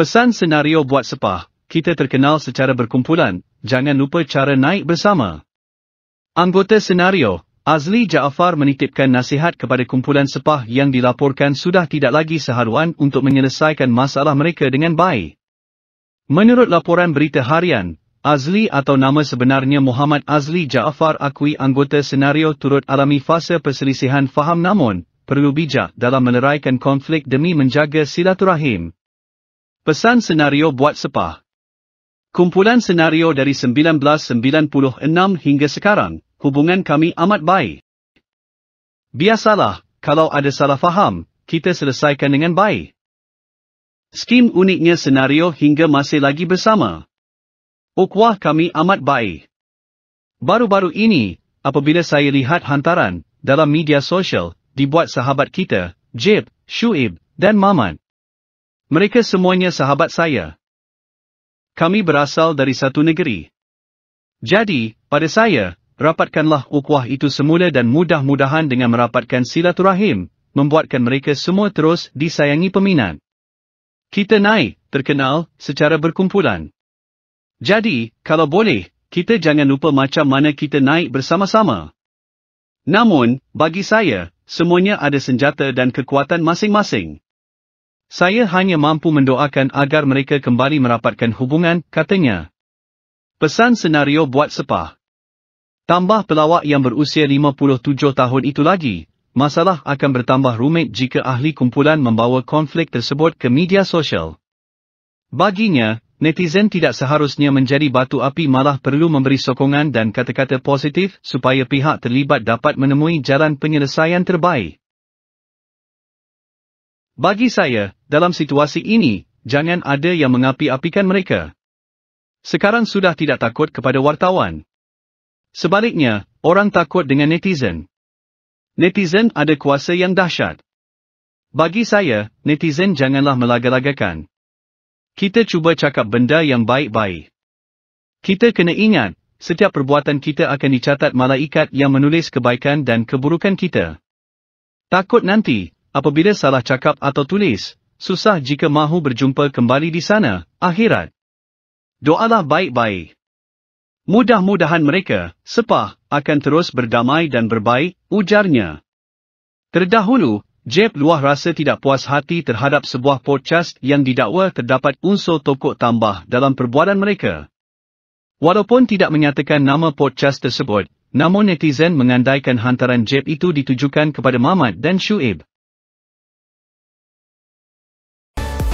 Pesan senario buat sepah, kita terkenal secara berkumpulan, jangan lupa cara naik bersama. Anggota senario, Azli Jaafar menitipkan nasihat kepada kumpulan sepah yang dilaporkan sudah tidak lagi seharuan untuk menyelesaikan masalah mereka dengan baik. Menurut laporan berita harian, Azli atau nama sebenarnya Muhammad Azli Jaafar akui anggota senario turut alami fasa perselisihan faham namun, perlu bijak dalam meneraikan konflik demi menjaga silaturahim. Pesan senario buat sepah. Kumpulan senario dari 1996 hingga sekarang, hubungan kami amat baik. Biasalah, kalau ada salah faham, kita selesaikan dengan baik. Skim uniknya senario hingga masih lagi bersama. Ukwah kami amat baik. Baru-baru ini, apabila saya lihat hantaran dalam media sosial, dibuat sahabat kita, Jib, Shuib, dan Mamat. Mereka semuanya sahabat saya. Kami berasal dari satu negeri. Jadi, pada saya, rapatkanlah ukwah itu semula dan mudah-mudahan dengan merapatkan silaturahim, membuatkan mereka semua terus disayangi peminat. Kita naik, terkenal, secara berkumpulan. Jadi, kalau boleh, kita jangan lupa macam mana kita naik bersama-sama. Namun, bagi saya, semuanya ada senjata dan kekuatan masing-masing. Saya hanya mampu mendoakan agar mereka kembali merapatkan hubungan, katanya. Pesan senario buat sepah. Tambah pelawak yang berusia 57 tahun itu lagi, masalah akan bertambah rumit jika ahli kumpulan membawa konflik tersebut ke media sosial. Baginya, netizen tidak seharusnya menjadi batu api malah perlu memberi sokongan dan kata-kata positif supaya pihak terlibat dapat menemui jalan penyelesaian terbaik. Bagi saya, dalam situasi ini, jangan ada yang mengapi-apikan mereka. Sekarang sudah tidak takut kepada wartawan. Sebaliknya, orang takut dengan netizen. Netizen ada kuasa yang dahsyat. Bagi saya, netizen janganlah melagak lagakan Kita cuba cakap benda yang baik-baik. Kita kena ingat, setiap perbuatan kita akan dicatat malaikat yang menulis kebaikan dan keburukan kita. Takut nanti, apabila salah cakap atau tulis, susah jika mahu berjumpa kembali di sana, akhirat. Doalah baik-baik. Mudah-mudahan mereka, sepah, akan terus berdamai dan berbaik, ujarnya. Terdahulu, Jeb luah rasa tidak puas hati terhadap sebuah podcast yang didakwa terdapat unsur tokok tambah dalam perbuatan mereka. Walaupun tidak menyatakan nama podcast tersebut, namun netizen mengandaikan hantaran Jeb itu ditujukan kepada Mamat dan Shuib.